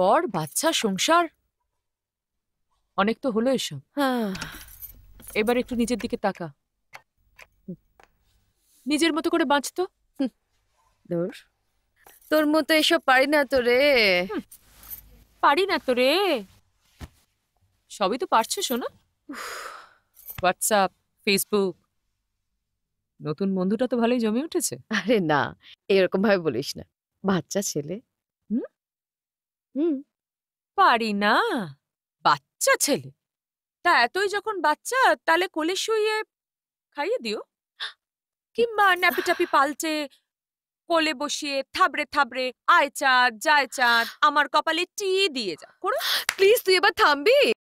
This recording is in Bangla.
বর বাচ্চা সংসার অনেক তো হলো এসব হ্যাঁ। এবার একটু নিজের দিকে তাকা নিজের মতো করে বাঁচতো দূর তোর মতো এসব পারি না তো রে পারি না তো রে সবই তো পারছো শোনো হোয়াটসঅ্যাপ ফেসবুক নতুন বন্ধুটা তো ভালোই জমে উঠেছে আরে না এরকম ভাবে বলিস না বাচ্চা ছেলে হুম পারি না বাচ্চা ছেলে তা এতই যখন বাচ্চা তাহলে কোলে শুয়ে খাইয়ে দিও কিংবা ন্যাপিটাপি পালচে কোলে বসিয়ে থাবড়ে থাবড়ে আয় চাঁদ যায় চাঁদ আমার কপালে টি দিয়ে যা করো প্লিজ তুই এবার থামবি